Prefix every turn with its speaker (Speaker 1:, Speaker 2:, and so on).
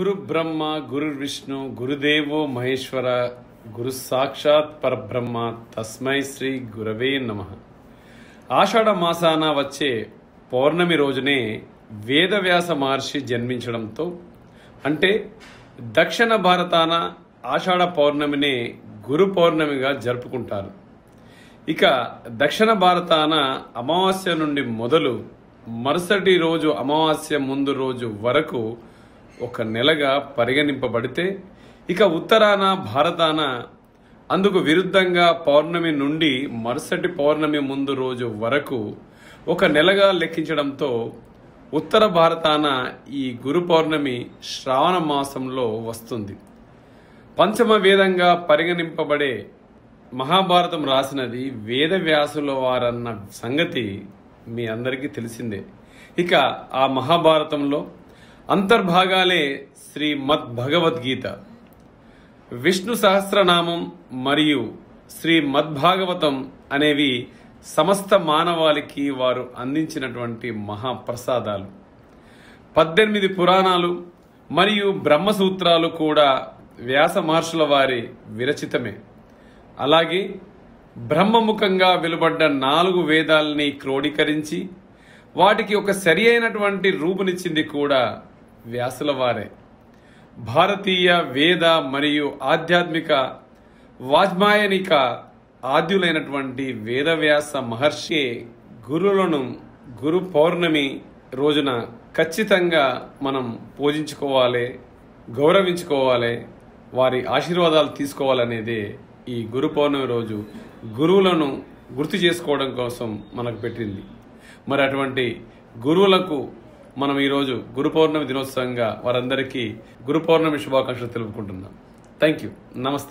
Speaker 1: గురు బ్రహ్మ గురు విష్ణు గురుదేవో మహేశ్వర గురు సాక్షాత్ పరబ్రహ్మ తస్మై శ్రీ గురవే నమ ఆషాఢ మాసాన వచ్చే పౌర్ణమి రోజునే వేదవ్యాస మహర్షి జన్మించడంతో అంటే దక్షిణ భారతాన ఆషాఢ పౌర్ణమినే గురు పౌర్ణమిగా జరుపుకుంటారు ఇక దక్షిణ భారతాన అమావాస్య నుండి మొదలు మరుసటి రోజు అమావాస్య ముందు రోజు వరకు ఒక నెలగా పరిగణింపబడితే ఇక ఉత్తరాన భారతాన అందుకు విరుద్ధంగా పౌర్ణమి నుండి మరుసటి పౌర్ణమి ముందు రోజు వరకు ఒక నెలగా లెక్కించడంతో ఉత్తర భారతాన ఈ గురు పౌర్ణమి శ్రావణ మాసంలో వస్తుంది పంచమ వేదంగా పరిగణింపబడే మహాభారతం రాసినది వేదవ్యాసుల వారన్న సంగతి మీ అందరికీ తెలిసిందే ఇక ఆ మహాభారతంలో అంతర్భాగాలే శ్రీమద్ భగవద్గీత విష్ణు సహస్రనామం మరియు శ్రీమద్భాగవతం అనేవి సమస్త మానవాళికి వారు అందించినటువంటి మహాప్రసాదాలు పద్దెనిమిది పురాణాలు మరియు బ్రహ్మసూత్రాలు కూడా వ్యాస మహర్షుల వారి విరచితమే అలాగే బ్రహ్మముఖంగా వెలువడ్డ నాలుగు వేదాల్ని క్రోడీకరించి వాటికి ఒక సరి అయినటువంటి రూపునిచ్చింది కూడా వ్యాసుల వారే భారతీయ వేద మరియు ఆధ్యాత్మిక వాజ్మాయనిక ఆద్యులైనటువంటి వేదవ్యాస మహర్షి గురులను గురు పౌర్ణమి రోజున ఖచ్చితంగా మనం పూజించుకోవాలి గౌరవించుకోవాలి వారి ఆశీర్వాదాలు తీసుకోవాలనేదే ఈ గురు పౌర్ణమి రోజు గురువులను గుర్తు చేసుకోవడం కోసం మనకు పెట్టింది మరి అటువంటి గురువులకు మనం ఈరోజు గురు పౌర్ణమి దినోత్సవంగా వారందరికీ గురు పౌర్ణమి శుభాకాంక్షలు తెలుపుకుంటున్నాం థ్యాంక్ యూ నమస్తే